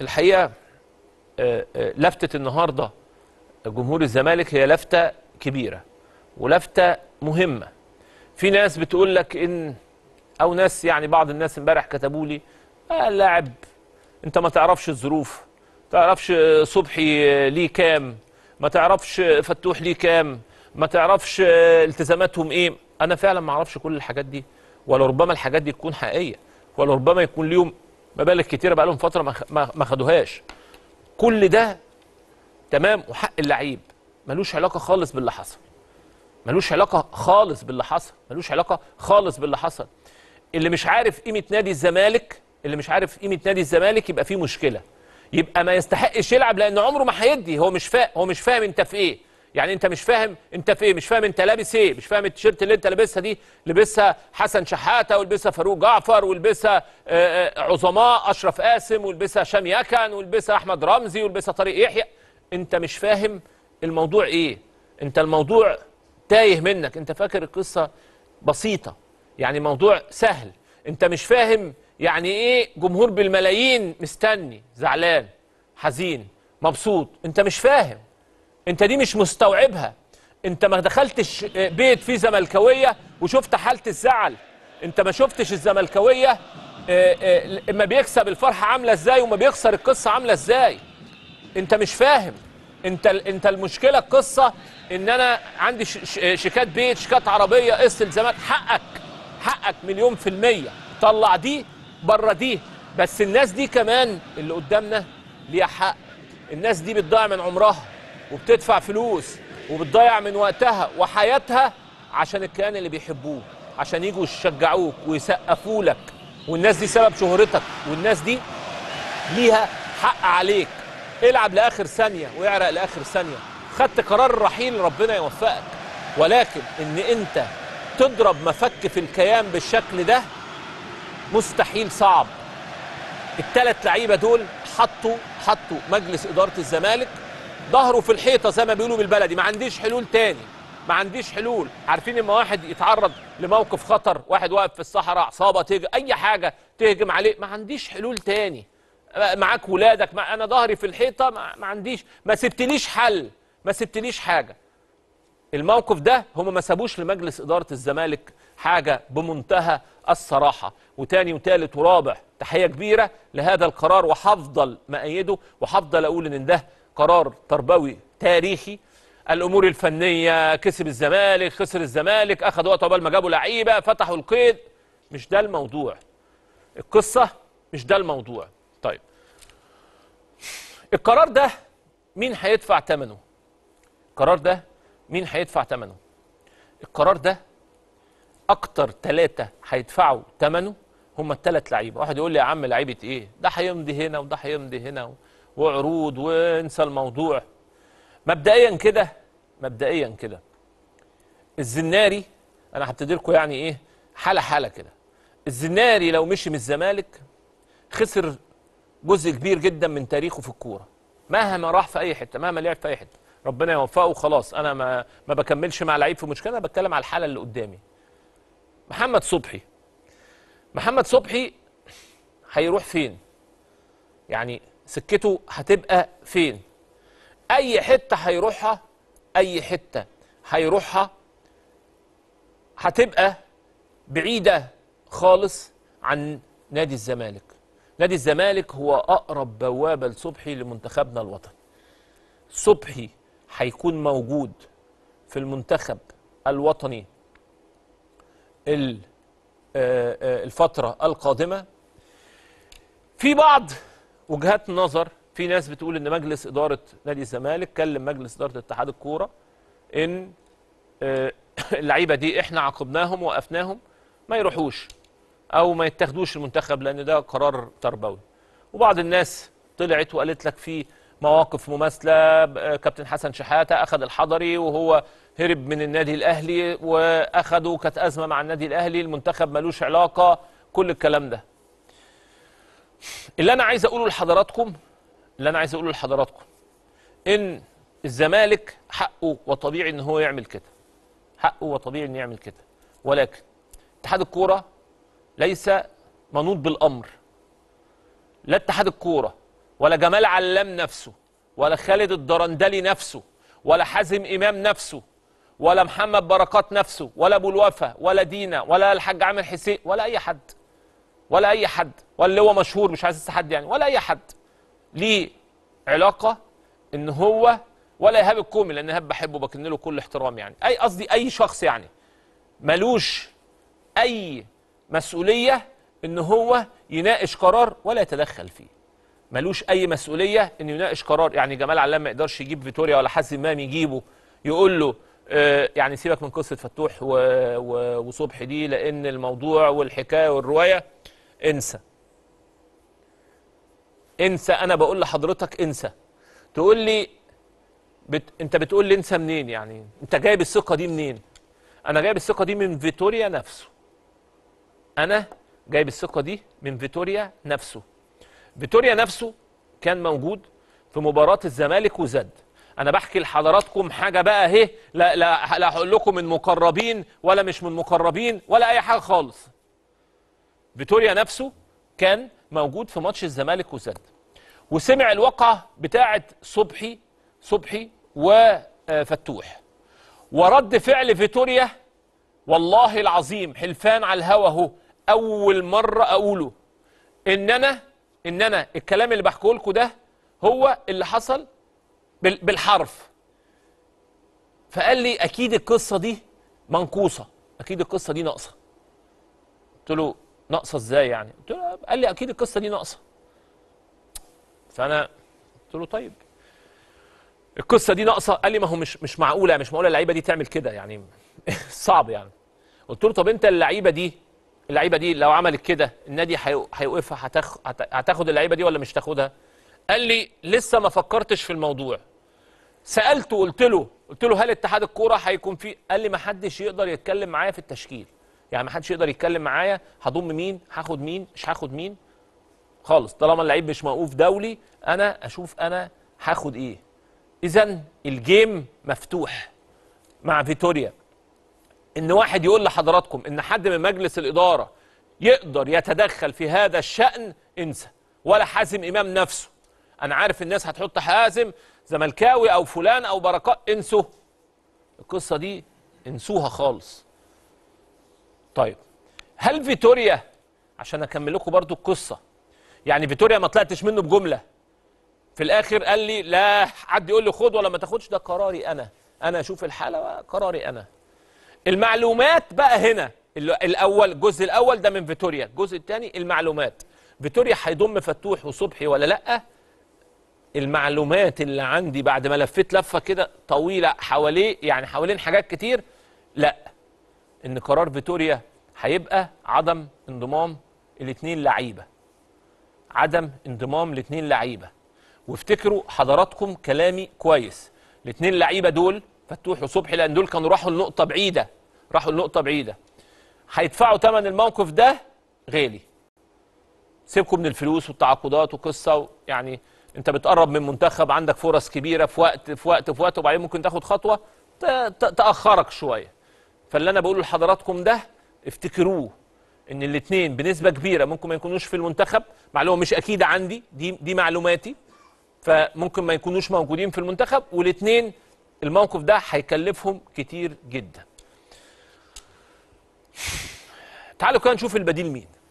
الحقيقه آه، آه، لفته النهارده جمهور الزمالك هي لفته كبيره ولفته مهمه في ناس بتقول لك ان او ناس يعني بعض الناس امبارح كتبوا لي آه اللاعب انت ما تعرفش الظروف ما تعرفش صبحي ليه كام ما تعرفش فتوح ليه كام ما تعرفش التزاماتهم ايه انا فعلا ما اعرفش كل الحاجات دي ولربما الحاجات دي تكون حقيقيه ولربما يكون ليهم مبالغ كتيره بقى لهم فتره ما خدوهاش كل ده تمام وحق اللعيب ملوش علاقه خالص باللي حصل ملوش علاقه خالص باللي حصل ملوش علاقه خالص باللي حصل اللي مش عارف قيمه نادي الزمالك اللي مش عارف قيمه نادي الزمالك يبقى فيه مشكله يبقى ما يستحقش يلعب لان عمره ما هيدي هو مش فاهم هو مش فاهم انت في ايه يعني انت مش فاهم انت في ايه مش فاهم انت لابس ايه مش فاهم التيشيرت اللي انت لابسها دي لبسها حسن شحاته ولبسها فاروق جعفر ولبسها آه، آه، عظماء اشرف قاسم ولبسها هشام يكن ولبسها احمد رمزي ولبسها طارق يحيى انت مش فاهم الموضوع ايه انت الموضوع تايه منك انت فاكر القصه بسيطه يعني موضوع سهل انت مش فاهم يعني ايه جمهور بالملايين مستني زعلان حزين مبسوط انت مش فاهم انت دي مش مستوعبها انت ما دخلتش آه، بيت فيه زملكاويه وشفت حاله الزعل انت ما شفتش الزملكاويه اما آه، آه، بيكسب الفرحه عامله ازاي وما بيخسر القصه عامله ازاي انت مش فاهم انت انت المشكله القصه ان انا عندي شيكات بيت شيكات عربيه قسط الزمان حقك حقك مليون في الميه طلع دي بره دي بس الناس دي كمان اللي قدامنا ليها حق الناس دي بتضيع من عمرها وبتدفع فلوس وبتضيع من وقتها وحياتها عشان الكيان اللي بيحبوه عشان يجوا يشجعوك ويسقفوا لك والناس دي سبب شهرتك والناس دي ليها حق عليك العب لاخر ثانيه واعرق لاخر ثانيه خدت قرار الرحيل ربنا يوفقك ولكن ان انت تضرب مفك في الكيان بالشكل ده مستحيل صعب التلات لعيبه دول حطوا حطوا مجلس اداره الزمالك ظهره في الحيطه زي ما بيقولوا بالبلدي ما عنديش حلول تاني ما عنديش حلول عارفين اما واحد يتعرض لموقف خطر واحد واقف في الصحراء عصابه تهجم اي حاجه تهجم عليه ما عنديش حلول تاني معاك ولادك ما انا ظهري في الحيطه ما... ما عنديش ما سبتليش حل ما سبتليش حاجه الموقف ده هم ما سابوش لمجلس اداره الزمالك حاجه بمنتهى الصراحه وتاني وتالت ورابع تحيه كبيره لهذا القرار وهفضل مأيده وهفضل اقول ان ده قرار تربوي تاريخي الامور الفنيه كسب الزمالك خسر الزمالك اخذ وقت عقبال ما جابوا لعيبه فتحوا القيد مش ده الموضوع القصه مش ده الموضوع طيب القرار ده مين هيدفع ثمنه القرار ده مين هيدفع ثمنه القرار ده اكتر ثلاثه هيدفعوا ثمنه هم الثلاث لعيبه واحد يقول لي يا عم لعيبه ايه ده هيمضي هنا وده هيمضي هنا و... وعروض وانسى الموضوع مبدئيا كده مبدئيا كده الزناري انا هبتدي لكم يعني ايه حاله حاله كده الزناري لو مشي من الزمالك خسر جزء كبير جدا من تاريخه في الكوره مهما راح في اي حته مهما لعب في اي حته ربنا يوفقه وخلاص انا ما ما بكملش مع لعيب في مشكله انا بتكلم على الحاله اللي قدامي محمد صبحي محمد صبحي هيروح فين يعني سكته هتبقى فين اي حته هيروحها اي حته هيروحها هتبقى بعيده خالص عن نادي الزمالك نادي الزمالك هو اقرب بوابه لصبحي لمنتخبنا الوطني صبحي هيكون موجود في المنتخب الوطني آه، آه، الفتره القادمه في بعض وجهات نظر في ناس بتقول ان مجلس اداره نادي الزمالك كلم مجلس اداره اتحاد الكوره ان آه، اللعيبه دي احنا عاقبناهم ووقفناهم ما يروحوش او ما يتاخدوش المنتخب لان ده قرار تربوي وبعض الناس طلعت وقالت لك في مواقف مماثله آه، كابتن حسن شحاته اخذ الحضري وهو هرب من النادي الاهلي واخده كانت ازمه مع النادي الاهلي المنتخب ملوش علاقه كل الكلام ده اللي انا عايز اقوله لحضراتكم اللي انا عايز اقوله لحضراتكم ان الزمالك حقه وطبيعي ان هو يعمل كده حقه وطبيعي ان يعمل كده ولكن اتحاد الكوره ليس منوط بالامر لا اتحاد الكوره ولا جمال علام نفسه ولا خالد الدرندلي نفسه ولا حازم امام نفسه ولا محمد بركات نفسه ولا ابو الوفا ولا دينا ولا الحاج عامر حسين ولا اي حد ولا اي حد ولا اللي هو مشهور مش عايز حد يعني ولا اي حد ليه علاقه ان هو ولا ايهاب الكومي لان ايهاب بحبه بكن له كل احترام يعني اي قصدي اي شخص يعني ملوش اي مسؤوليه ان هو يناقش قرار ولا يتدخل فيه ملوش اي مسؤوليه انه يناقش قرار يعني جمال علام ما يقدرش يجيب فيتوريا ولا حازم امام يجيبه يقول له آه، يعني سيبك من قصه فتوح وصبحي دي لان الموضوع والحكايه والروايه انسى انسى انا بقول لحضرتك انسى تقول لي بت... انت بتقول لي انسى منين يعني انت جايب الثقه دي منين انا جايب الثقه دي من فيتوريا نفسه انا جايب الثقه دي من فيتوريا نفسه فيتوريا نفسه كان موجود في مباراه الزمالك وزد انا بحكي لحضراتكم حاجه بقى اهي لا لا لا هقول لكم من مقربين ولا مش من مقربين ولا اي حاجه خالص فيتوريا نفسه كان موجود في ماتش الزمالك وسد وسمع الواقعة بتاعة صبحي صبحي وفتوح آه، ورد فعل فيتوريا والله العظيم حلفان على الهوا اهو اول مرة اقوله ان انا ان انا الكلام اللي بحكيه لكم ده هو اللي حصل بالحرف فقال لي اكيد القصة دي منقوصة اكيد القصة دي ناقصة قلت له ناقصه ازاي يعني قلت له قال لي اكيد القصه دي ناقصه فانا قلت له طيب القصه دي ناقصه قال لي ما هو مش مش معقوله مش معقوله اللعيبه دي تعمل كده يعني صعب يعني قلت له طب انت اللعيبه دي اللعيبه دي لو عملت كده النادي هيوقفها هتاخد اللعيبه دي ولا مش تاخدها قال لي لسه ما فكرتش في الموضوع سالته قلت له قلت له هل اتحاد الكوره هيكون فيه قال لي ما حدش يقدر يتكلم معايا في التشكيل يعني ما حدش يقدر يتكلم معايا هضم مين هاخد مين مش هاخد مين خالص طالما اللعيب مش موقوف دولي انا اشوف انا هاخد ايه اذا الجيم مفتوح مع فيتوريا ان واحد يقول لحضراتكم ان حد من مجلس الاداره يقدر يتدخل في هذا الشان انسى ولا حازم امام نفسه انا عارف الناس هتحط حازم زملكاوي او فلان او بركات انسوا القصه دي انسوها خالص طيب هل فيتوريا عشان اكمل لكم برضو القصه يعني فيتوريا ما طلعتش منه بجمله في الاخر قال لي لا حد يقول لي خد ولا ما تاخدش ده قراري انا انا اشوف الحاله قراري انا المعلومات بقى هنا الاول الجزء الاول ده من فيتوريا الجزء الثاني المعلومات فيتوريا هيضم فتوح وصبحي ولا لا المعلومات اللي عندي بعد ما لفيت لفه كده طويله حواليه يعني حوالين حاجات كتير لا ان قرار فيتوريا هيبقى عدم انضمام الاثنين لعيبه عدم انضمام الاثنين لعيبه وافتكروا حضراتكم كلامي كويس الاثنين لعيبه دول فتوح وصبحي لان دول كانوا راحوا لنقطه بعيده راحوا لنقطه بعيده هيدفعوا ثمن الموقف ده غالي سيبكم من الفلوس والتعاقدات وقصه يعني انت بتقرب من منتخب عندك فرص كبيره في وقت في وقت في وقت وبعدين ممكن تاخد خطوه تاخرك شويه فاللي انا بقوله لحضراتكم ده افتكروه ان الاثنين بنسبه كبيره ممكن ما يكونوش في المنتخب معلومه مش اكيده عندي دي دي معلوماتي فممكن ما يكونوش موجودين في المنتخب والاثنين الموقف ده هيكلفهم كتير جدا تعالوا كده نشوف البديل مين